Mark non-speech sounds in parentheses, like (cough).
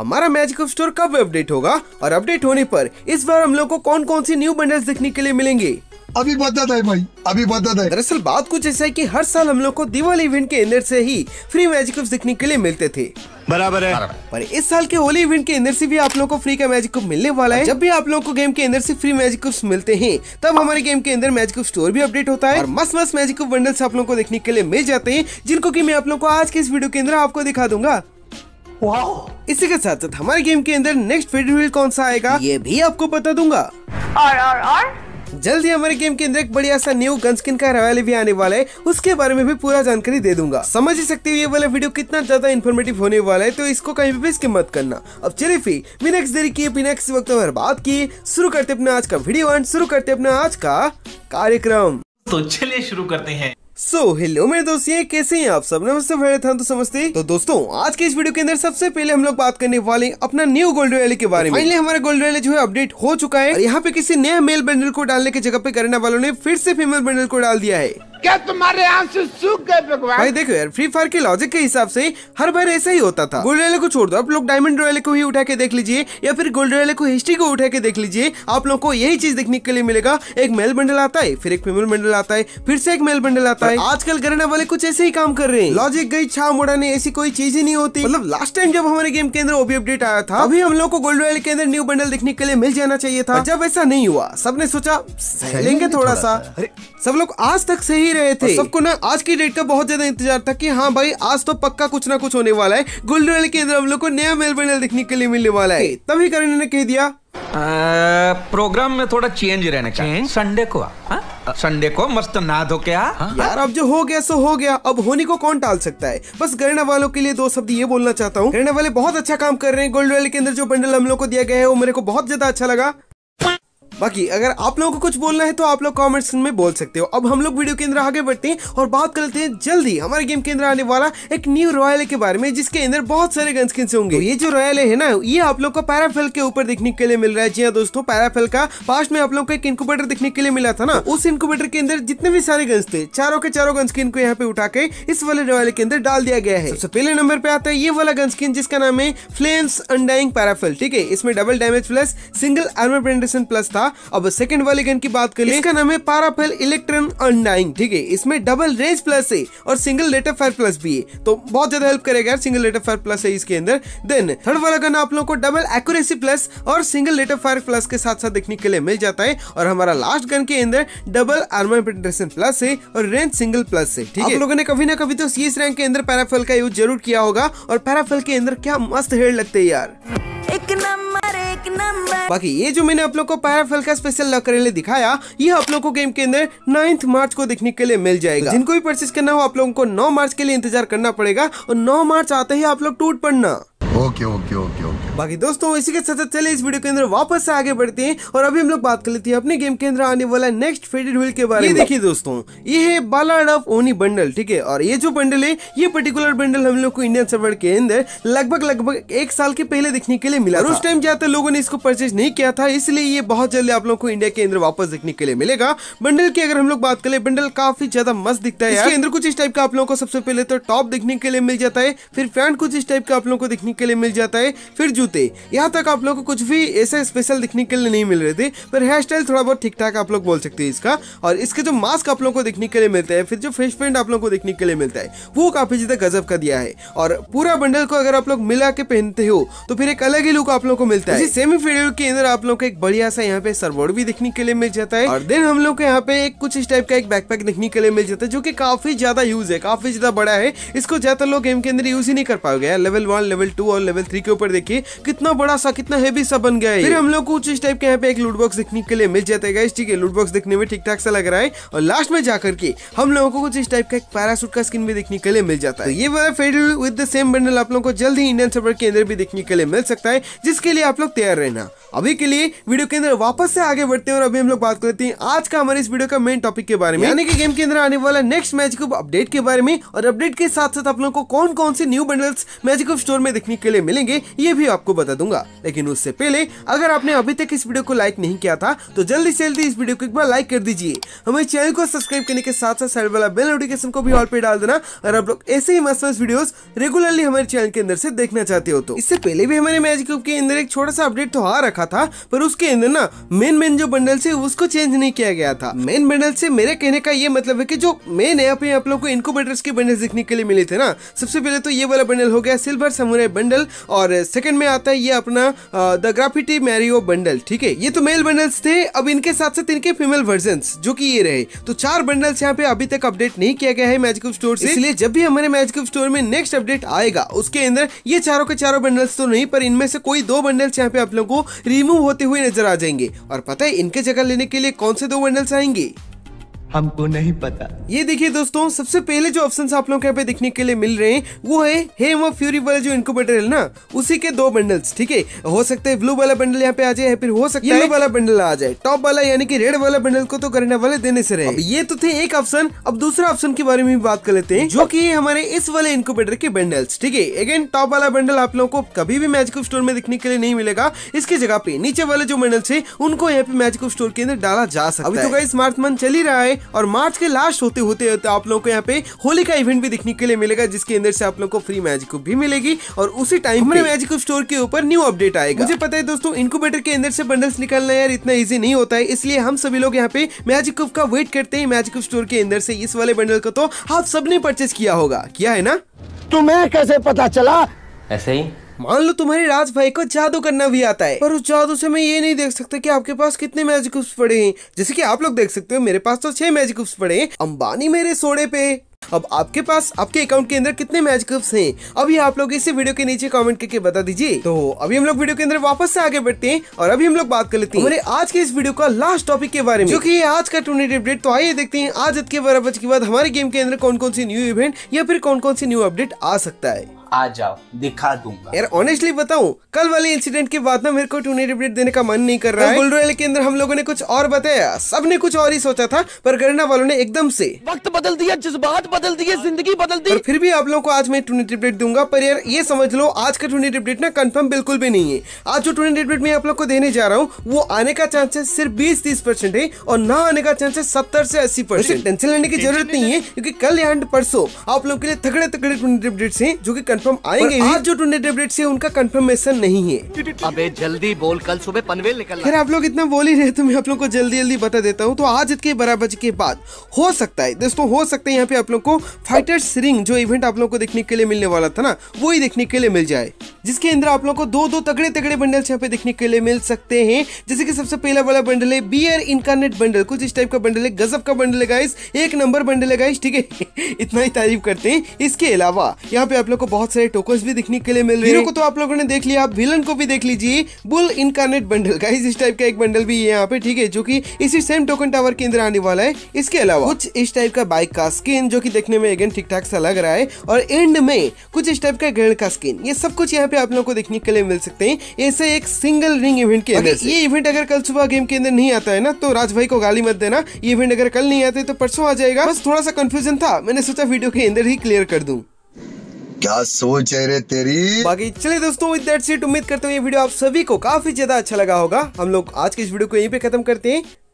हमारा magic store कब update होगा और अपडेट होने पर इस बार हम लोग को कौन कौन सी न्यू बंडल्स देखने के लिए मिलेंगे अभी बदत है भाई अभी बदत है दरअसल बात कुछ ऐसा है कि हर साल हम लोग को दिवाली इवेंट के अंदर से ही फ्री मैजिक देखने के लिए मिलते थे बराबर है पर इस साल के होली इवेंट के अंदर से भी आप लोगों को फ्री का मैजिक मिलने वाला है जब भी आप लोगों को गेम के अंदर से फ्री मैजिक मिलते हैं तब हमारे गेम के अंदर मैजिक स्टोर भी अपडेट होता है और मस्त मस्त मैजिक बंडल्स आप लोगों को देखने के लिए मिल जाते हैं जिनको की मैं आप लोग को आज के इस वीडियो के अंदर आपको दिखा दूंगा इसी के साथ साथ हमारे गेम के अंदर नेक्स्ट फेडरल कौन सा आएगा ये भी आपको बता दूंगा आर आर आर जल्द ही हमारे गेम के अंदर एक बढ़िया सा न्यू स्किन का रवैली भी आने वाला है उसके बारे में भी पूरा जानकारी दे दूंगा समझ ही सकते हो ये वाला वीडियो कितना ज्यादा इन्फॉर्मेटिव होने वाला है तो इसको कहीं भी स्किप मत करना अब चलिए फिर बिनेक्स देरी किए बिनेक्स वक्त हमारे बात की शुरू करते अपना आज का वीडियो एंड शुरू करते अपना आज का कार्यक्रम तो चलिए शुरू करते हैं सो so, हेलो मेरे दोस्त ये कैसे हैं आप सब नमस्ते भाई था तो समझते तो दोस्तों आज के इस वीडियो के अंदर सबसे पहले हम लोग बात करने वाले अपना न्यू गोल्ड रैली के बारे में पहले हमारा गोल्ड रैली जो है अपडेट हो चुका है यहाँ पे किसी नया मेल बंडल को डालने की जगह पे करना वालों ने फिर से फीमेल बंडल को डाल दिया है क्या तुम्हारे आंसू सूख गए भगवान भाई देखो यार फ्री फायर के लॉजिक के हिसाब से हर बार ऐसा ही होता था गोल्ड रैले को छोड़ दो आप लोग डायमंड रॉयल को ही उठा के देख लीजिए या फिर गोल्ड रैले को हिस्ट्री को उठा के देख लीजिए आप लोग को यही चीज देखने के लिए मिलेगा एक मेल बंडल आता है फिर एक फीमेल बंडल आता है फिर से एक मेल बंडल आता है आजकल करने वाले कुछ ऐसे ही काम कर रहे हैं लॉजिक गई छा मुड़ाने ऐसी कोई चीज ही नहीं होती मतलब लास्ट टाइम जब हमारे गेम के अंदर ओबी अपडेट आया था अभी हम लोग को गोल्ड रॉयल के अंदर न्यू बंडल देखने के लिए मिल जाना चाहिए था जब ऐसा नहीं हुआ सबने सोचा लेंगे थोड़ा सा सब लोग आज तक से ही रहे थे सबको ना आज की डेट का बहुत ज्यादा इंतजार था कि हाँ भाई आज तो पक्का कुछ ना कुछ होने वाला है गोल्डन वाले के अंदर हम लोग को नया मेल बंडल देखने के लिए मिलने वाला है तभी करण ने कह दिया प्रोग्राम में थोड़ा चेंज रहने का संडे को संडे हाँ? को मस्त ना धो क्या हाँ? हाँ? यार अब जो हो गया सो हो गया अब होने को कौन टाल सकता है बस गरणा वालों के लिए दो शब्द ये बोलना चाहता हूँ गरना वाले बहुत अच्छा काम कर रहे हैं गोल्ड वाले के अंदर जो बंडल हम लोग को दिया गया है वो मेरे को बहुत ज्यादा अच्छा लगा बाकी अगर आप लोगों को कुछ बोलना है तो आप लोग कॉमेंट सेक्शन में बोल सकते हो अब हम लोग वीडियो के अंदर आगे बढ़ते हैं और बात करते हैं जल्दी हमारे गेम के अंदर आने वाला एक न्यू रॉयल के बारे में जिसके अंदर बहुत सारे स्किन होंगे तो ये जो रॉयल है ना ये आप लोग को पैराफेल के ऊपर देखने के लिए मिल रहा है जी हाँ दोस्तों पैराफेल का पास्ट में आप लोग को एक इंक्यूबेटर देखने के लिए मिला था ना उस इंक्यूबेटर के अंदर जितने भी सारे गन्स थे चारों के चारों गन को यहाँ पे उठा के इस वाले रॉयल के अंदर डाल दिया गया है सबसे पहले नंबर पे आता है ये वाला गन जिसका नाम है फ्लेम्स अंडाइंग पैराफेल ठीक है इसमें double damage plus single armor penetration plus था था अब सेकंड वाले गन की बात करें इसका नाम है पाराफेल इलेक्ट्रॉन अनडाइंग ठीक है इसमें डबल रेंज प्लस है और सिंगल लेटर फायर प्लस भी है तो बहुत ज्यादा हेल्प करेगा यार सिंगल लेटर फायर प्लस है इसके अंदर देन थर्ड वाला गन आप लोग को डबल एक्यूरेसी प्लस और सिंगल लेटर फायर प्लस के साथ साथ देखने के लिए मिल जाता है और हमारा लास्ट गन के अंदर डबल आर्मर पेनिट्रेशन प्लस है और रेंज सिंगल प्लस है ठीक है आप लोगों ने कभी ना कभी तो सीएस रैंक के अंदर पैराफेल का यूज जरूर किया होगा और पैराफेल के अंदर क्या मस्त हेड लगते हैं यार बाकी ये जो मैंने आप लोग को पैराफेल का स्पेशल लकरेले दिखाया ये आप लोग को गेम के अंदर नाइन्थ मार्च को देखने के लिए मिल जाएगा जिनको भी परचेस करना हो आप लोगों को नौ मार्च के लिए इंतजार करना पड़ेगा और नौ मार्च आते ही आप लोग टूट पड़ना ओके ओके ओके बाकी दोस्तों इसी के साथ चले इस वीडियो के अंदर वापस से आगे बढ़ते हैं और अभी हम लोग बात कर लेते हैं अपने गेम के अंदर आने वाला नेक्स्ट फेडेड व्हील के बारे में देखिए दोस्तों ये है बालाड ऑफ ओनी बंडल ठीक है और ये जो बंडल है ये पर्टिकुलर बंडल हम लोग को इंडियन सर्वर के अंदर लगभग लगभग एक साल के पहले देखने के लिए मिला अच्छा। उस टाइम ज्यादातर लोगों ने इसको परचेज नहीं किया था इसलिए ये बहुत जल्दी आप लोग को इंडिया के अंदर वापस देखने के लिए मिलेगा बंडल की अगर हम लोग बात करें बंडल काफी ज्यादा मस्त दिखता है इसके अंदर कुछ इस टाइप का आप लोगों को सबसे पहले तो टॉप देखने के लिए मिल जाता है फिर फैन कुछ इस टाइप का आप लोगों को देखने के लिए मिल जाता है फिर जूता जूते यहाँ तक आप लोग को कुछ भी ऐसे स्पेशल दिखने के लिए नहीं मिल रहे थे पर हेयर स्टाइल थोड़ा बहुत ठीक ठाक आप लोग बोल सकते हैं इसका और इसके जो मास्क आप लोग को देखने के लिए मिलता है फिर जो फेस पेंट आप लोग को देखने के लिए मिलता है वो काफी ज्यादा गजब का दिया है और पूरा बंडल को अगर आप लोग मिला के पहनते हो तो फिर एक अलग ही लुक आप लोग को मिलता है सेमी वीडियो के अंदर आप लोग को एक बढ़िया सा यहाँ पे सरबोर्ड भी देखने के लिए मिल जाता है और देन हम लोग को यहाँ पे एक कुछ इस टाइप का एक बैकपैक देखने के लिए मिल जाता है जो की काफी ज्यादा यूज है काफी ज्यादा बड़ा है इसको ज्यादातर लोग गेम के अंदर यूज ही नहीं कर पाओगे लेवल वन लेवल टू और लेवल थ्री के ऊपर देखिए कितना बड़ा सा कितना हेवी सा बन गया है फिर हम लोग को कुछ इस टाइप के यहाँ पे एक लूट बॉक्स देखने के लिए मिल जाता है ठीक है लूट बॉक्स देखने में ठीक ठाक सा लग रहा है और लास्ट में जाकर के हम लोगों को कुछ इस टाइप का एक पैरासूट का स्किन भी देखने के लिए मिल जाता है तो ये वाला फेडल विद द सेम बंडल आप लोग को जल्द ही इंडियन सर्वर के अंदर भी देखने के लिए मिल सकता है जिसके लिए आप लोग तैयार रहना अभी के लिए वीडियो के अंदर वापस से आगे बढ़ते हैं और अभी हम लोग बात करते हैं आज का हमारे इस वीडियो का मेन टॉपिक के बारे में यानी कि गेम के अंदर आने वाला नेक्स्ट मैजिक अपडेट के बारे में और अपडेट के साथ साथ आप लोगों को कौन कौन से न्यू बंडल्स मैजिक स्टोर में देखने के लिए मिलेंगे ये भी आपको बता दूंगा लेकिन उससे पहले अगर आपने अभी तक इस वीडियो को लाइक नहीं किया था तो जल्दी से जल्दी इस वीडियो को एक बार लाइक कर दीजिए हमें चैनल को सब्सक्राइब करने के साथ साथ साइड वाला बेल नोटिफिकेशन को भी ऑल पे डाल देना और आप लोग ऐसे ही मस्त मस्त वीडियो रेगुलरली हमारे चैनल के अंदर से देखना चाहते हो तो इससे पहले भी हमारे मैजिक के अंदर एक छोटा सा अपडेट तो आ रखा रखा था पर उसके अंदर ना मेन मेन जो बंडल से उसको चेंज नहीं किया गया था मेन बंडल से मेरे कहने का ये मतलब है कि जो मेन यहाँ पे आप लोग को इनकोबेटर्स के बंडल देखने के लिए मिले थे ना सबसे पहले तो ये वाला बंडल हो गया सिल्वर समुरे बंडल और सेकंड में आता है ये अपना द ग्राफिटी मैरियो बंडल ठीक है ये तो मेल बंडल्स थे अब इनके साथ साथ इनके फीमेल वर्जन जो की ये रहे तो चार बंडल्स यहाँ पे अभी तक अपडेट नहीं किया गया है मैजिक स्टोर से इसलिए जब भी हमारे मैजिक स्टोर में नेक्स्ट अपडेट आएगा उसके अंदर ये चारों के चारों बंडल्स तो नहीं पर इनमें से कोई दो बंडल्स यहाँ पे आप लोगों को रिमूव होते हुए नजर आ जाएंगे और पता है इनके जगह लेने के लिए कौन से दो बंडल्स आएंगे हमको नहीं पता ये देखिए दोस्तों सबसे पहले जो ऑप्शन आप लोग पे देखने के लिए मिल रहे हैं वो है हेम ऑफ फ्यूरी वाला जो इनक्यूबेटर है ना उसी के दो बंडल्स ठीक है हो सकता है ब्लू वाला बंडल यहाँ पे आ जाए फिर हो सकता है वाला बंडल आ जाए टॉप वाला यानी कि रेड वाला बंडल को तो करने वाले देने से रहे ये तो थे एक ऑप्शन अब दूसरा ऑप्शन के बारे में बात कर लेते हैं जो की हमारे इस वाले इनक्यूबेटर के बंडल्स ठीक है अगेन टॉप वाला बंडल आप लोगों को कभी भी मैजिक स्टोर में दिखने के लिए नहीं मिलेगा इसकी जगह पे नीचे वाले जो बंडल्स है उनको यहाँ पे मैजिक स्टोर के अंदर डाला जा सकता है अभी तो स्मार्ट मन चल ही रहा है और मार्च के लास्ट होते होते आप लोगों को यहाँ पे होली का इवेंट भी देखने के लिए मिलेगा जिसके अंदर से आप लोग को फ्री मैजिक भी मिलेगी और उसी टाइम हमारे मैजिक स्टोर के ऊपर न्यू अपडेट आएगा मुझे पता है दोस्तों इनक्यूबेटर के अंदर से बंडल्स निकलना यार इतना ईजी नहीं होता है इसलिए हम सभी लोग यहाँ पे मैजिक का वेट करते हैं मैजिक स्टोर के अंदर से इस वाले बंडल को तो आप सबने परचेस किया होगा किया है ना तुम्हें कैसे पता चला ऐसे ही मान लो तुम्हारे राज भाई को जादू करना भी आता है पर उस जादू से मैं ये नहीं देख सकता कि आपके पास कितने मैजिक उप्स पड़े हैं जैसे कि आप लोग देख सकते हो मेरे पास तो छह मैजिक उप्स पड़े हैं अंबानी मेरे सोड़े पे अब आपके पास आपके अकाउंट के अंदर कितने मैजिक उप्स हैं अभी आप लोग इसी वीडियो के नीचे कमेंट करके बता दीजिए तो अभी हम लोग वीडियो के अंदर वापस से आगे बढ़ते हैं और अभी हम लोग बात कर लेते हैं हमारे आज के इस वीडियो का लास्ट टॉपिक के बारे में क्योंकि ये आज का टूर्नामेंट अपडेट तो आइए देखते हैं आज के बारह बजे के बाद हमारे गेम के अंदर कौन कौन सी न्यू इवेंट या फिर कौन कौन सी न्यू अपडेट आ सकता है आ जाओ दिखा दूंगा यार ऑनेस्टली बताऊं कल वाले इंसिडेंट के बाद ना मेरे को टूने अपडेट देने का मन नहीं कर रहा है गुलडोरेल के अंदर हम लोगों ने कुछ और बताया सबने कुछ और ही सोचा था पर गणना वालों ने एकदम से वक्त बदल दिया जज्बात बदल दिए जिंदगी बदल दी फिर भी आप लोगों को आज मैं टूने अपडेट दूंगा पर यार ये समझ लो आज का टूने अपडेट ना कन्फर्म बिल्कुल भी नहीं है आज जो टूने अपडेट मैं आप लोग को देने जा रहा हूँ वो आने का चांसेस सिर्फ बीस तीस परसेंट है और ना आने का चांसेस सत्तर से अस्सी परसेंट टेंशन लेने की जरूरत नहीं है क्योंकि कल एंड परसों आप लोगों के लिए थकड़े थकड़े टूने अपडेट है जो की कंफर्म आएंगे आज जो टुंडे टेबलेट से उनका कंफर्मेशन नहीं है अबे जल्दी बोल कल सुबह पनवेल निकल खैर आप लोग इतना बोल ही रहे तो मैं आप लोग को जल्दी जल्दी बता देता हूँ तो आज के बारह बजे के बाद हो सकता है दोस्तों हो सकता है यहाँ पे आप लोग को फाइटर्स रिंग जो इवेंट आप लोग को देखने के लिए मिलने वाला था ना वो ही देखने के लिए मिल जाए जिसके अंदर आप लोग को दो दो तगड़े तगड़े बंडल्स यहाँ पे देखने के लिए मिल सकते हैं जैसे कि सबसे पहला वाला बंडल है बियर इनकारनेट बंडल कुछ इस टाइप का बंडल है गजब का बंडल है गाइस एक नंबर बंडल है गाइस ठीक है (laughs) इतना ही तारीफ करते हैं इसके अलावा यहाँ पे आप लोग को बहुत बहुत सारे टोकन भी देखने के लिए मिल रहे हैं को तो आप लोगों ने देख लिया आप विलन को भी देख लीजिए बुल इनकारनेट बंडल का इस टाइप का एक बंडल भी है यहाँ पे ठीक है जो की इसी सेम टोकन टावर के अंदर आने वाला है इसके अलावा कुछ इस टाइप का बाइक का स्किन जो की देखने में अगेन ठीक ठाक सा लग रहा है और एंड में कुछ इस टाइप का गर्ल का स्किन ये सब कुछ यहाँ पे आप लोग को देखने के लिए मिल सकते हैं ऐसे एक सिंगल रिंग इवेंट के अंदर ये इवेंट अगर कल सुबह गेम के अंदर नहीं आता है ना तो राज भाई को गाली मत देना ये इवेंट अगर कल नहीं आते तो परसों आ जाएगा बस थोड़ा सा कंफ्यूजन था मैंने सोचा वीडियो के अंदर ही क्लियर कर दूं क्या सोच है रे तेरी बाकी चलिए दोस्तों विद दैट सीट उम्मीद करते हूँ ये वीडियो आप सभी को काफी ज्यादा अच्छा लगा होगा हम लोग आज के इस वीडियो को यहीं पे खत्म करते हैं